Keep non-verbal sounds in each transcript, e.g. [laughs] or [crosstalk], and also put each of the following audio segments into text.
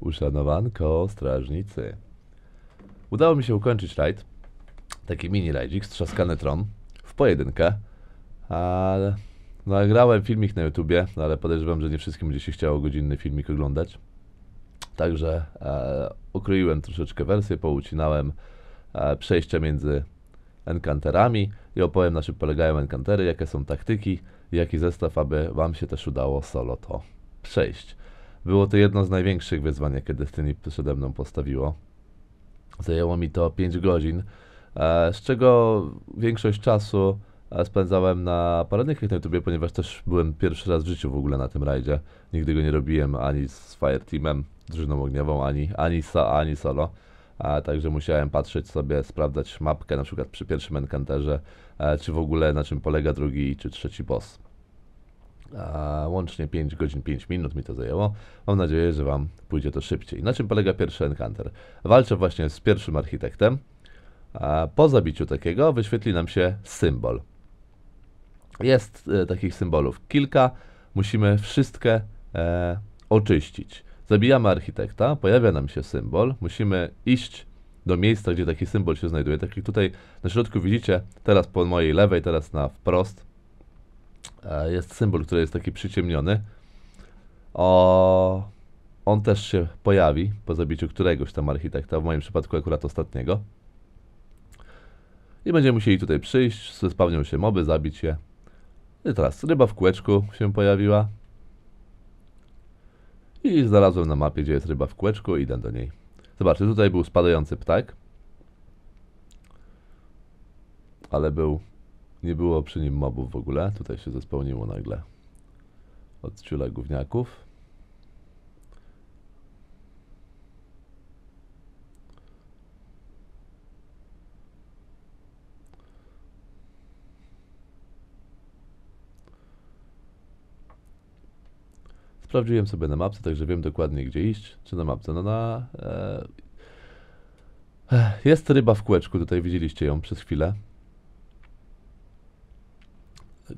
Uszanowanko, strażnicy. Udało mi się ukończyć rajd. Taki mini rajdzik, strzaskany tron. W pojedynkę. Ale... Nagrałem no, filmik na YouTubie, no, ale podejrzewam, że nie wszystkim będzie się chciało godzinny filmik oglądać. Także e, ukroiłem troszeczkę wersję, poucinałem e, przejścia między enkanterami i opowiem na czym polegają enkantery, jakie są taktyki, jaki zestaw, aby Wam się też udało solo to przejść. Było to jedno z największych wyzwań, jakie Destiny przede mną postawiło. Zajęło mi to 5 godzin, e, z czego większość czasu e, spędzałem na poradnikach na YouTubie, ponieważ też byłem pierwszy raz w życiu w ogóle na tym rajdzie. Nigdy go nie robiłem ani z Fireteamem, drużyną ogniową, ani, ani, so, ani solo. A e, także musiałem patrzeć sobie, sprawdzać mapkę, na przykład przy pierwszym Encanterze, czy w ogóle na czym polega drugi czy trzeci boss. A łącznie 5 godzin 5 minut mi to zajęło. Mam nadzieję, że Wam pójdzie to szybciej. Na czym polega pierwszy encounter? Walczę właśnie z pierwszym architektem. A po zabiciu takiego wyświetli nam się symbol. Jest e, takich symbolów kilka. Musimy wszystkie e, oczyścić. Zabijamy architekta, pojawia nam się symbol. Musimy iść do miejsca, gdzie taki symbol się znajduje. Tak jak tutaj na środku widzicie, teraz po mojej lewej, teraz na wprost E, jest symbol, który jest taki przyciemniony. O, on też się pojawi po zabiciu któregoś tam architekta, w moim przypadku akurat ostatniego. I będziemy musieli tutaj przyjść, spawnią się moby, zabić je. I teraz ryba w kółeczku się pojawiła. I znalazłem na mapie, gdzie jest ryba w kółeczku i idę do niej. Zobaczcie, tutaj był spadający ptak. Ale był nie było przy nim mobów w ogóle, tutaj się zespełniło nagle. Od gówniaków. Sprawdziłem sobie na mapce, także wiem dokładnie gdzie iść. Czy na mapce? No na... E... e jest ryba w kółeczku, tutaj widzieliście ją przez chwilę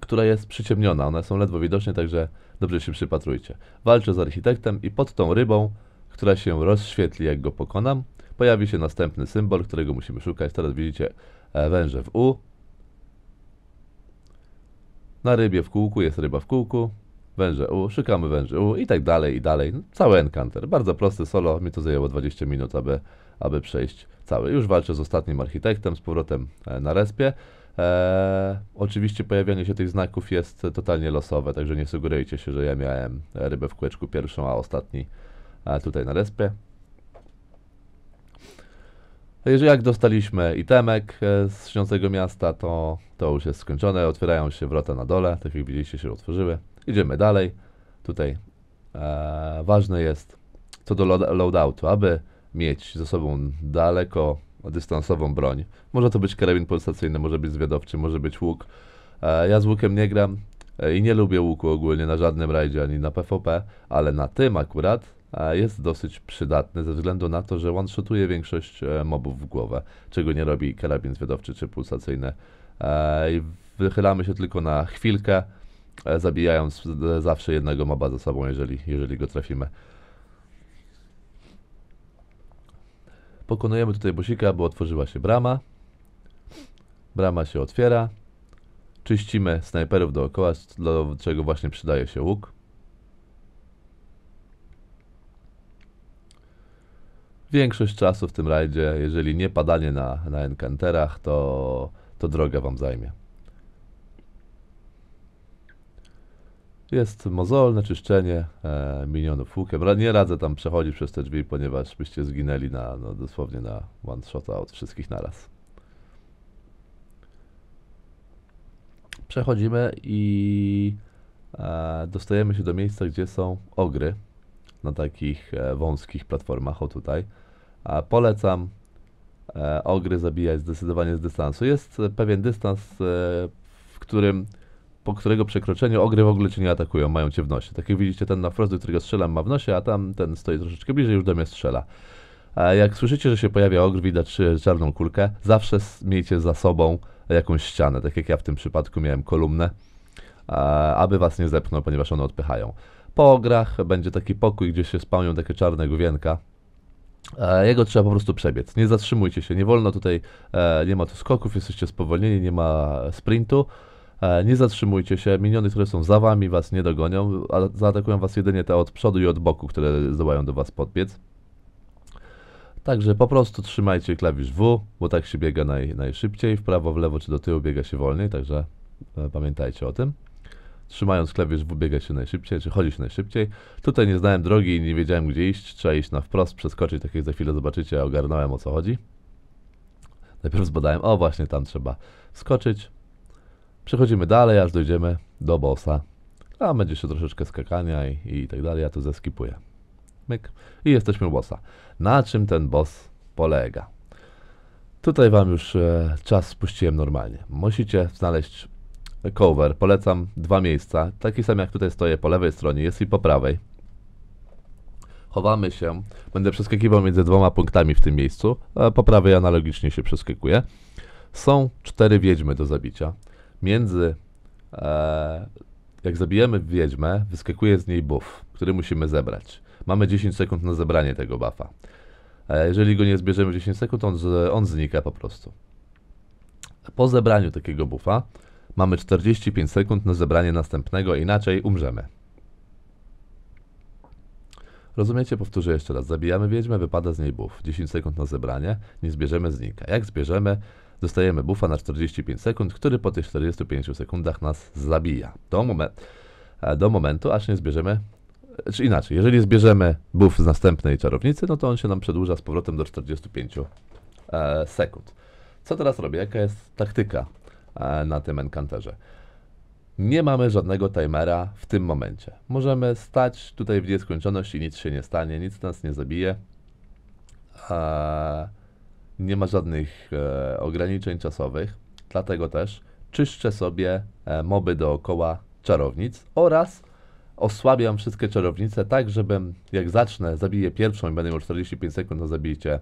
która jest przyciemniona. One są ledwo widoczne, także dobrze się przypatrujcie. Walczę z architektem i pod tą rybą, która się rozświetli, jak go pokonam, pojawi się następny symbol, którego musimy szukać. Teraz widzicie e, węże w U. Na rybie w kółku jest ryba w kółku. Węże U, szukamy węże U i tak dalej, i dalej. cały encounter. Bardzo prosty solo. Mi to zajęło 20 minut, aby, aby przejść cały. Już walczę z ostatnim architektem, z powrotem e, na respie. E, oczywiście pojawianie się tych znaków jest totalnie losowe, także nie sugerujcie się, że ja miałem rybę w kółeczku pierwszą, a ostatni a tutaj na respie. E, jeżeli jak dostaliśmy itemek e, z śniącego miasta, to, to już jest skończone. Otwierają się wrota na dole, tak jak widzieliście się otworzyły. Idziemy dalej. Tutaj ważne jest co do loadoutu, aby mieć ze sobą daleko dystansową broń. Może to być karabin pulsacyjny, może być zwiadowczy, może być łuk. E, ja z łukiem nie gram e, i nie lubię łuku ogólnie na żadnym rajdzie ani na PvP, ale na tym akurat e, jest dosyć przydatny ze względu na to, że one-shotuje większość mobów w głowę, czego nie robi karabin zwiadowczy czy pulsacyjny. I wychylamy się tylko na chwilkę, zabijając zawsze jednego moba za sobą, jeżeli, jeżeli go trafimy. Pokonujemy tutaj busika, bo otworzyła się brama. Brama się otwiera. Czyścimy snajperów dookoła, do czego właśnie przydaje się łuk. Większość czasu w tym rajdzie, jeżeli nie padanie na, na encanterach, to, to droga wam zajmie. Jest mozolne czyszczenie e, minionów hukiem. Nie radzę tam przechodzić przez te drzwi, ponieważ byście zginęli na, no, dosłownie na one shot od wszystkich naraz. Przechodzimy i e, dostajemy się do miejsca, gdzie są ogry na takich e, wąskich platformach, o tutaj. E, polecam e, ogry zabijać zdecydowanie z dystansu. Jest pewien dystans, e, w którym po którego przekroczeniu ogry w ogóle cię nie atakują, mają cię w nosie. Tak jak widzicie, ten na wprost, do którego strzelam, ma w nosie, a tam ten stoi troszeczkę bliżej, już do mnie strzela. A jak słyszycie, że się pojawia ogr, widać czarną kulkę, zawsze miejcie za sobą jakąś ścianę, tak jak ja w tym przypadku miałem kolumnę, aby was nie zepchnął, ponieważ one odpychają. Po ograch będzie taki pokój, gdzie się spełnią takie czarne główienka, jego trzeba po prostu przebiec. Nie zatrzymujcie się, nie wolno tutaj, e, nie ma tu skoków, jesteście spowolnieni, nie ma sprintu. E, nie zatrzymujcie się, miniony, które są za wami, was nie dogonią, a zaatakują was jedynie te od przodu i od boku, które zdołają do was podbiec. Także po prostu trzymajcie klawisz W, bo tak się biega naj, najszybciej, w prawo, w lewo czy do tyłu biega się wolniej, także e, pamiętajcie o tym. Trzymając klawisz W biega się najszybciej, czy chodzi się najszybciej. Tutaj nie znałem drogi i nie wiedziałem gdzie iść, trzeba iść na wprost, przeskoczyć, tak jak za chwilę zobaczycie, ogarnąłem o co chodzi. Najpierw zbadałem, o właśnie tam trzeba skoczyć, Przechodzimy dalej, aż dojdziemy do bossa. Tam będzie się troszeczkę skakania i, i tak dalej, ja tu zeskipuję. Myk. I jesteśmy u bossa. Na czym ten boss polega? Tutaj Wam już e, czas spuściłem normalnie. Musicie znaleźć cover. Polecam dwa miejsca. Taki sam jak tutaj stoję po lewej stronie, jest i po prawej. Chowamy się. Będę przeskakiwał między dwoma punktami w tym miejscu. A po prawej analogicznie się przeskakuje. Są cztery wiedźmy do zabicia między, e, jak zabijemy wiedźmę, wyskakuje z niej buff, który musimy zebrać. Mamy 10 sekund na zebranie tego buffa. E, jeżeli go nie zbierzemy w 10 sekund, on, on znika po prostu. Po zebraniu takiego buffa mamy 45 sekund na zebranie następnego, inaczej umrzemy. Rozumiecie? Powtórzę jeszcze raz. Zabijamy wiedźmę, wypada z niej buff. 10 sekund na zebranie, nie zbierzemy znika. Jak zbierzemy, Dostajemy buffa na 45 sekund, który po tych 45 sekundach nas zabija. Do, momen e, do momentu, aż nie zbierzemy e, czy inaczej, jeżeli zbierzemy buff z następnej czarownicy, no to on się nam przedłuża z powrotem do 45 e, sekund. Co teraz robię? Jaka jest taktyka e, na tym encanterze? Nie mamy żadnego timera w tym momencie. Możemy stać tutaj w nieskończoność i nic się nie stanie, nic nas nie zabije. E, nie ma żadnych e, ograniczeń czasowych, dlatego też czyszczę sobie e, moby dookoła czarownic oraz osłabiam wszystkie czarownice tak, żebym jak zacznę, zabiję pierwszą i będę miał 45 sekund na zabicie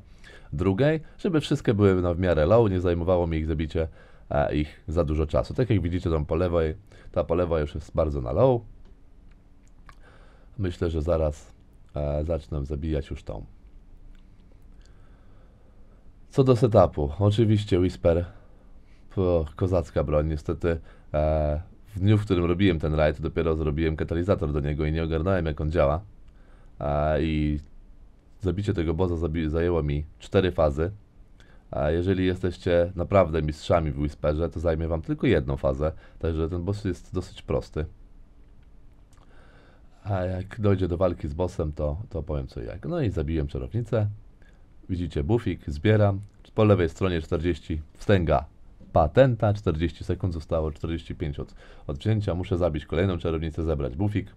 drugiej, żeby wszystkie były na w miarę low, nie zajmowało mi ich zabicie e, ich za dużo czasu. Tak jak widzicie tam po lewej, ta po lewej już jest bardzo na low. Myślę, że zaraz e, zacznę zabijać już tą co do setupu, oczywiście Whisper, po, kozacka broń, niestety e, w dniu, w którym robiłem ten raid, dopiero zrobiłem katalizator do niego i nie ogarnąłem jak on działa e, i zabicie tego boza zabi zajęło mi 4 fazy. E, jeżeli jesteście naprawdę mistrzami w Whisperze, to zajmie wam tylko jedną fazę, także ten boss jest dosyć prosty. A jak dojdzie do walki z bossem, to, to powiem co i jak. No i zabiłem czarownicę, Widzicie, bufik, zbieram. Po lewej stronie 40 wstęga patenta, 40 sekund zostało, 45 od wzięcia. Muszę zabić kolejną czarownicę, zebrać bufik.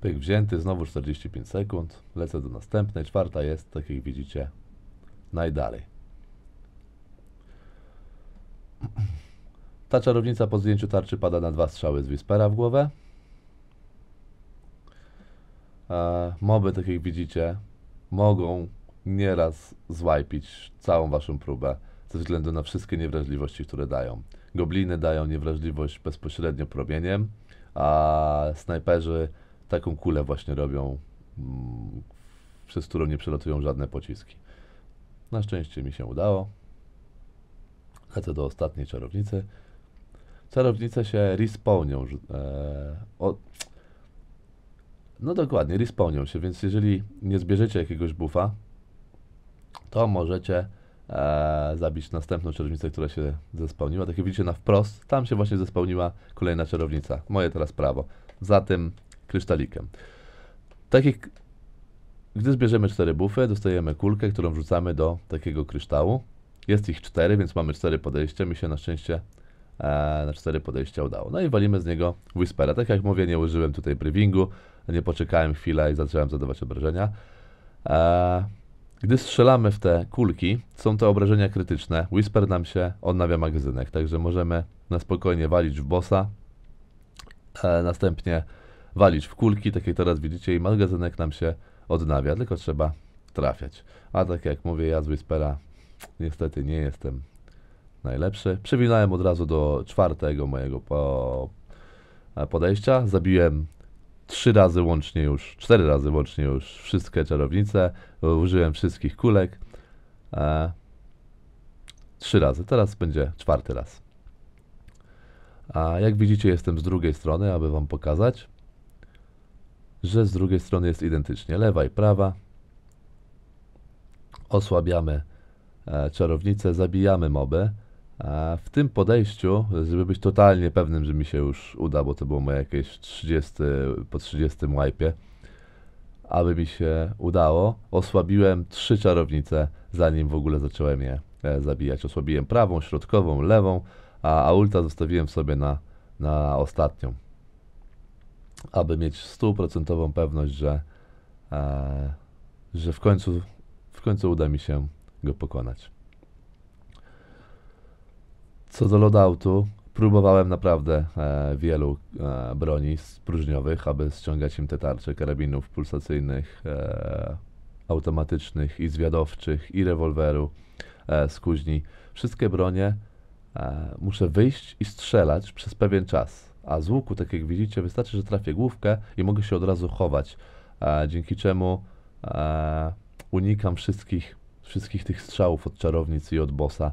Pyk wzięty, znowu 45 sekund. Lecę do następnej, czwarta jest, tak jak widzicie, najdalej. Ta czarownica po zdjęciu tarczy pada na dwa strzały z Wispera w głowę e, moby, tak jak widzicie, mogą nieraz złajpić całą waszą próbę ze względu na wszystkie niewrażliwości, które dają. Gobliny dają niewrażliwość bezpośrednio promieniem, a snajperzy taką kulę właśnie robią, mm, przez którą nie przelatują żadne pociski. Na szczęście mi się udało. Lecę do ostatniej czarownicy. Czarownice się respawnią. E, o, no dokładnie, respawnią się, więc jeżeli nie zbierzecie jakiegoś bufa, to możecie e, zabić następną czerwnicę, która się zespełniła. Tak jak widzicie na wprost, tam się właśnie zespełniła kolejna czarownica. Moje teraz prawo. Za tym krysztalikiem. Takich, gdy zbierzemy cztery bufy, dostajemy kulkę, którą wrzucamy do takiego kryształu. Jest ich cztery, więc mamy cztery podejścia. Mi się na szczęście E, na cztery podejścia udało. No i walimy z niego Whispera. Tak jak mówię, nie użyłem tutaj briefingu, nie poczekałem chwilę i zacząłem zadawać obrażenia. E, gdy strzelamy w te kulki, są to obrażenia krytyczne. Whisper nam się odnawia magazynek, także możemy na spokojnie walić w bossa, e, następnie walić w kulki, tak jak teraz widzicie, i magazynek nam się odnawia, tylko trzeba trafiać. A tak jak mówię, ja z Whispera niestety nie jestem najlepszy. Przewinąłem od razu do czwartego mojego po e, podejścia. Zabiłem trzy razy łącznie już, cztery razy łącznie już wszystkie czarownice. Użyłem wszystkich kulek. E, trzy razy. Teraz będzie czwarty raz. A jak widzicie, jestem z drugiej strony, aby Wam pokazać, że z drugiej strony jest identycznie. Lewa i prawa. Osłabiamy e, czarownicę, zabijamy moby w tym podejściu, żeby być totalnie pewnym, że mi się już uda, bo to było moje jakieś 30, po 30 wipe, aby mi się udało, osłabiłem trzy czarownice, zanim w ogóle zacząłem je e, zabijać. Osłabiłem prawą, środkową, lewą, a, a ulta zostawiłem sobie na, na ostatnią. Aby mieć stuprocentową pewność, że, e, że w, końcu, w końcu uda mi się go pokonać. Co do loadoutu, próbowałem naprawdę e, wielu e, broni spróżniowych, aby ściągać im te tarcze karabinów pulsacyjnych, e, automatycznych i zwiadowczych, i rewolweru e, z kuźni. Wszystkie bronie e, muszę wyjść i strzelać przez pewien czas. A z łuku, tak jak widzicie, wystarczy, że trafię główkę i mogę się od razu chować. E, dzięki czemu e, unikam wszystkich, wszystkich tych strzałów od czarownic i od bossa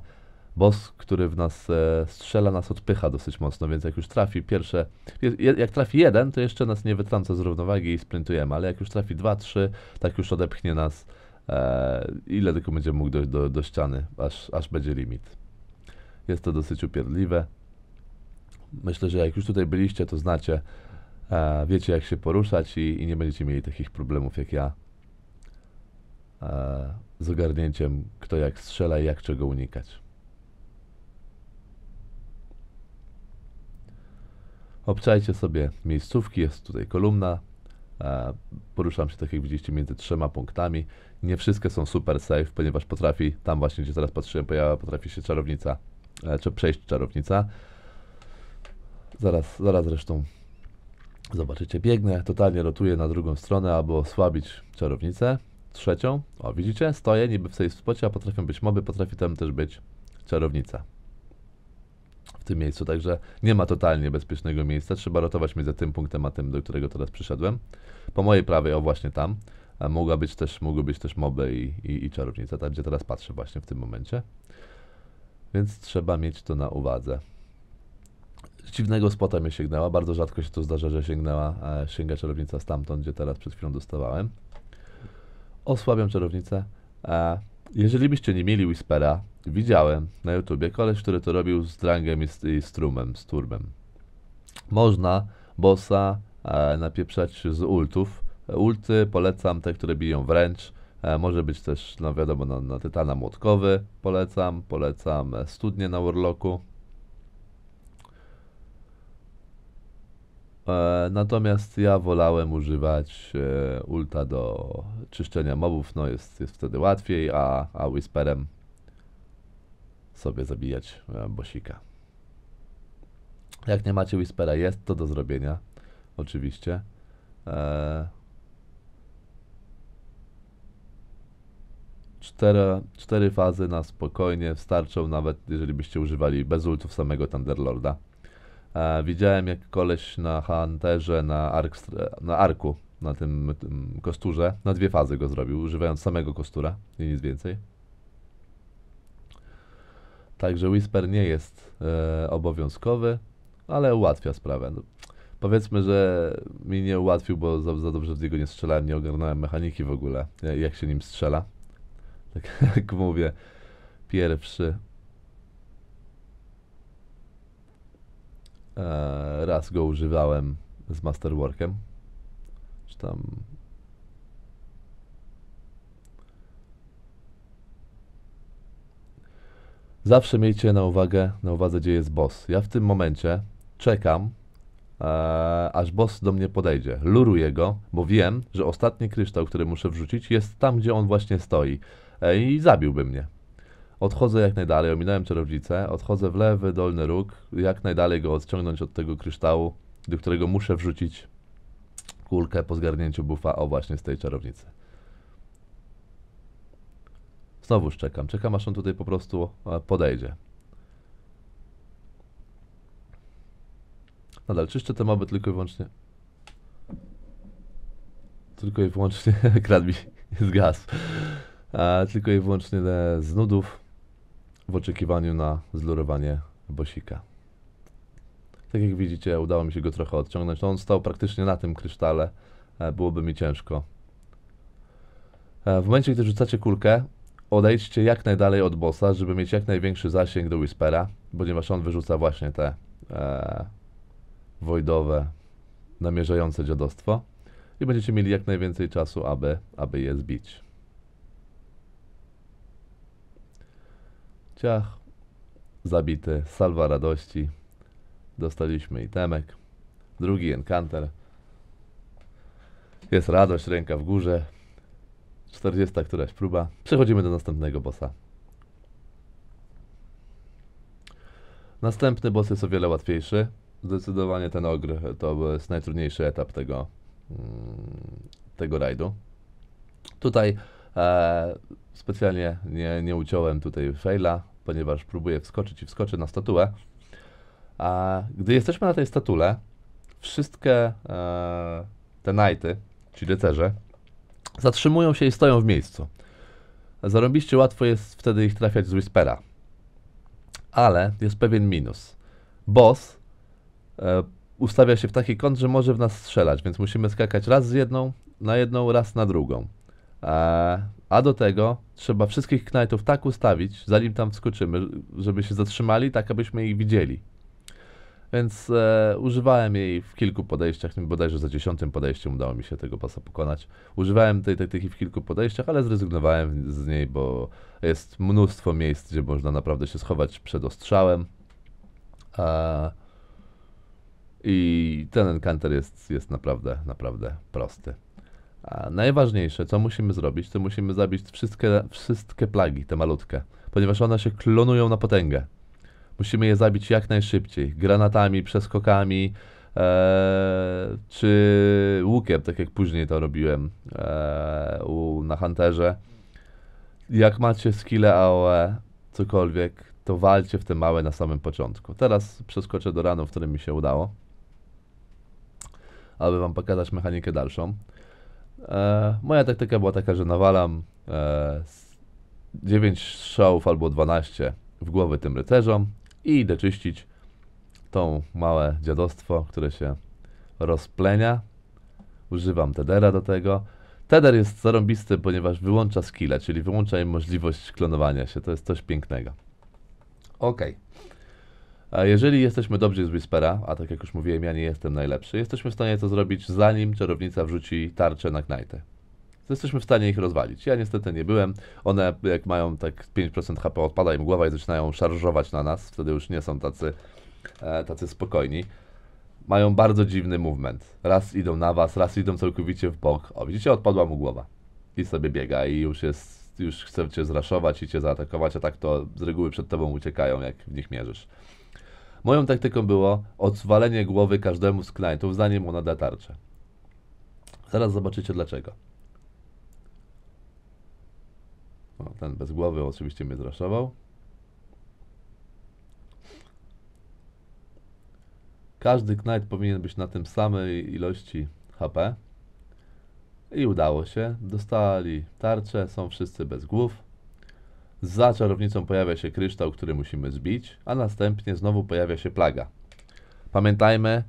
boss, który w nas e, strzela, nas odpycha dosyć mocno, więc jak już trafi pierwsze, je, jak trafi jeden, to jeszcze nas nie wytrąca z równowagi i sprintujemy, ale jak już trafi dwa, trzy, tak już odepchnie nas e, ile tylko będziemy mógł dojść do, do ściany, aż, aż będzie limit. Jest to dosyć upierdliwe. Myślę, że jak już tutaj byliście, to znacie, e, wiecie jak się poruszać i, i, nie będziecie mieli takich problemów jak ja e, z ogarnięciem kto jak strzela i jak czego unikać. Obczajcie sobie miejscówki, jest tutaj kolumna. E, poruszam się, tak jak widzieliście, między trzema punktami. Nie wszystkie są super safe, ponieważ potrafi, tam właśnie gdzie teraz patrzyłem, pojawiła, potrafi się czarownica, e, czy przejść czarownica. Zaraz, zaraz zresztą zobaczycie. Biegnę, totalnie rotuję na drugą stronę, aby osłabić czarownicę. Trzecią, o widzicie, stoję niby w safe spocie, a potrafią być moby, potrafi tam też być czarownica tym miejscu. Także nie ma totalnie bezpiecznego miejsca. Trzeba rotować między tym punktem a tym, do którego teraz przyszedłem. Po mojej prawej, o właśnie tam, e, mogła być też, mogły być też moby i, i, i czarownica, tam gdzie teraz patrzę właśnie w tym momencie. Więc trzeba mieć to na uwadze. Dziwnego spota mnie sięgnęła, bardzo rzadko się to zdarza, że sięgnęła e, sięga czarownica stamtąd, gdzie teraz przed chwilą dostawałem. Osłabiam czarownicę. E, jeżeli byście nie mieli Whispera, widziałem na YouTubie koleś, który to robił z Drangiem i z, i z Trumem, z Turbem. Można bossa e, napieprzać z ultów. Ulty polecam, te, które biją wręcz. E, może być też, no wiadomo, na, na Tytana Młotkowy polecam, polecam e, studnie na Warlocku. E, natomiast ja wolałem używać e, ulta do czyszczenia mobów, no jest, jest wtedy łatwiej, a, a Whisperem sobie zabijać e, bosika. Jak nie macie Whispera, jest to do zrobienia, oczywiście. Cztery cztery fazy na spokojnie starczą, nawet jeżeli byście używali bez ultów samego Thunderlorda. E, widziałem jak koleś na Hunterze, na, ark, na arku, na tym, tym kosturze, na dwie fazy go zrobił, używając samego kostura i nic więcej. Także Whisper nie jest e, obowiązkowy, ale ułatwia sprawę. No, powiedzmy, że mi nie ułatwił, bo za, za dobrze w niego nie strzelałem, nie ogarnąłem mechaniki w ogóle, jak się nim strzela. Tak [laughs] jak mówię, pierwszy E, raz go używałem z Masterworkiem. Czy tam. Zawsze miejcie na uwagę, na uwadze, gdzie jest boss. Ja w tym momencie czekam, e, aż boss do mnie podejdzie. Luruję go, bo wiem, że ostatni kryształ, który muszę wrzucić, jest tam, gdzie on właśnie stoi. E, I zabiłby mnie. Odchodzę jak najdalej, ominąłem czarownicę, odchodzę w lewy dolny róg, jak najdalej go odciągnąć od tego kryształu, do którego muszę wrzucić kulkę po zgarnięciu bufa, o właśnie z tej czarownicy. Znowuż czekam, czekam aż on tutaj po prostu e, podejdzie. Nadal czyszczę te moby tylko i wyłącznie. Tylko i wyłącznie, [laughs] kradł mi zgasł. A, tylko i wyłącznie e, z nudów w oczekiwaniu na zlurowanie bosika. Tak jak widzicie, udało mi się go trochę odciągnąć. No on stał praktycznie na tym krysztale. E, byłoby mi ciężko. E, w momencie, gdy rzucacie kulkę, odejdźcie jak najdalej od bossa, żeby mieć jak największy zasięg do Whispera, ponieważ on wyrzuca właśnie te e, wojdowe, namierzające dziadostwo i będziecie mieli jak najwięcej czasu, aby, aby je zbić. Ciach, zabity, salwa radości. Dostaliśmy itemek. Drugi enkanter. Jest radość, ręka w górze. 40 któraś próba. Przechodzimy do następnego bossa. Następny boss jest o wiele łatwiejszy. Zdecydowanie ten ogr to jest najtrudniejszy etap tego, mm, tego rajdu. Tutaj E, specjalnie nie, nie uciąłem tutaj faila, ponieważ próbuję wskoczyć i wskoczę na statuę. A gdy jesteśmy na tej statule, wszystkie e, te knighty, ci rycerze, zatrzymują się i stoją w miejscu. Zarobiście łatwo jest wtedy ich trafiać z Whispera. Ale jest pewien minus. Boss e, ustawia się w taki kąt, że może w nas strzelać, więc musimy skakać raz z jedną na jedną, raz na drugą. E, a do tego trzeba wszystkich knajtów tak ustawić, zanim tam wskoczymy, żeby się zatrzymali, tak abyśmy ich widzieli. Więc e, używałem jej w kilku podejściach, bodajże za dziesiątym podejściem udało mi się tego pasa pokonać. Używałem tej taktyki w kilku podejściach, ale zrezygnowałem z niej, bo jest mnóstwo miejsc, gdzie można naprawdę się schować przed ostrzałem. E, I ten encounter jest, jest naprawdę, naprawdę prosty. A najważniejsze, co musimy zrobić, to musimy zabić wszystkie, wszystkie plagi, te malutkie, ponieważ one się klonują na potęgę. Musimy je zabić jak najszybciej, granatami, przeskokami, e, czy łukiem, tak jak później to robiłem e, u, na Hunterze. Jak macie skille AOE, cokolwiek, to walcie w te małe na samym początku. Teraz przeskoczę do ranu, w którym mi się udało, aby wam pokazać mechanikę dalszą. E, moja taktyka była taka, że nawalam e, 9 strzałów albo 12 w głowę tym rycerzom i idę czyścić tą małe dziadostwo, które się rozplenia. Używam Tedera do tego. Teder jest zarąbisty, ponieważ wyłącza skille, czyli wyłącza im możliwość klonowania się. To jest coś pięknego. Okej. Okay. Jeżeli jesteśmy dobrzy z Whispera, a tak jak już mówiłem, ja nie jestem najlepszy, jesteśmy w stanie to zrobić zanim czarownica wrzuci tarczę na Knightę. Jesteśmy w stanie ich rozwalić. Ja niestety nie byłem. One jak mają tak 5% HP odpada im głowa i zaczynają szarżować na nas, wtedy już nie są tacy, e, tacy spokojni mają bardzo dziwny movement. Raz idą na was, raz idą całkowicie w bok. O, widzicie, odpadła mu głowa. I sobie biega i już jest, już chce cię zraszować i cię zaatakować, a tak to z reguły przed tobą uciekają, jak w nich mierzysz. Moją taktyką było odwalenie głowy każdemu z klientów, zanim ona da tarczę. Zaraz zobaczycie dlaczego. O, ten bez głowy oczywiście mnie zraszował. Każdy knight powinien być na tym samej ilości HP. I udało się. Dostali tarczę, są wszyscy bez głów. Za czarownicą pojawia się kryształ, który musimy zbić, a następnie znowu pojawia się plaga. Pamiętajmy,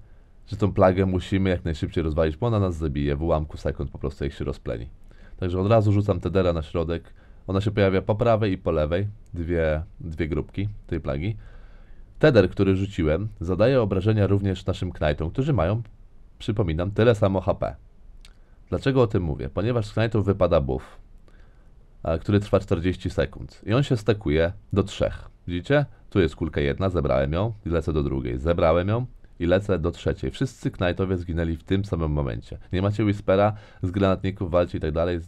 że tą plagę musimy jak najszybciej rozwalić, bo ona nas zabije w ułamku sekund po prostu, jak się rozpleni. Także od razu rzucam Tedera na środek. Ona się pojawia po prawej i po lewej, dwie, dwie grupki tej plagi. Teder, który rzuciłem, zadaje obrażenia również naszym knajtom, którzy mają, przypominam, tyle samo HP. Dlaczego o tym mówię? Ponieważ z knajtów wypada buff który trwa 40 sekund. I on się stekuje do trzech. Widzicie? Tu jest kulka jedna, zebrałem ją i lecę do drugiej. Zebrałem ją i lecę do trzeciej. Wszyscy knajtowie zginęli w tym samym momencie. Nie macie Whispera, z granatników walcie i tak dalej.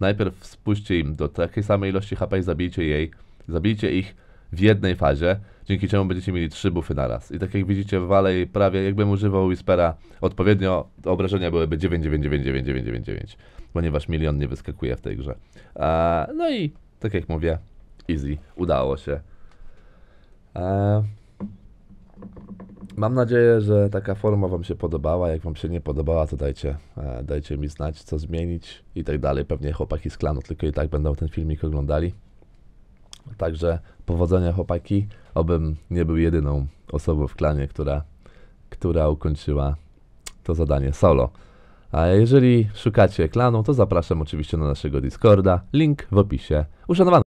Najpierw spuśćcie im do takiej samej ilości HP i zabijcie jej. Zabijcie ich w jednej fazie, dzięki czemu będziecie mieli trzy na naraz. I tak jak widzicie, w walej prawie jakbym używał Whispera odpowiednio, obrażenia byłyby 9999999, ponieważ milion nie wyskakuje w tej grze. no i tak jak mówię, easy, udało się. mam nadzieję, że taka forma Wam się podobała. Jak Wam się nie podobała, to dajcie, e, dajcie mi znać, co zmienić i tak dalej. Pewnie chłopaki z klanu tylko i tak będą ten filmik oglądali. Także Powodzenia chłopaki. Obym nie był jedyną osobą w klanie, która, która ukończyła to zadanie solo. A jeżeli szukacie klanu, to zapraszam oczywiście na naszego Discorda. Link w opisie. Uszanowany.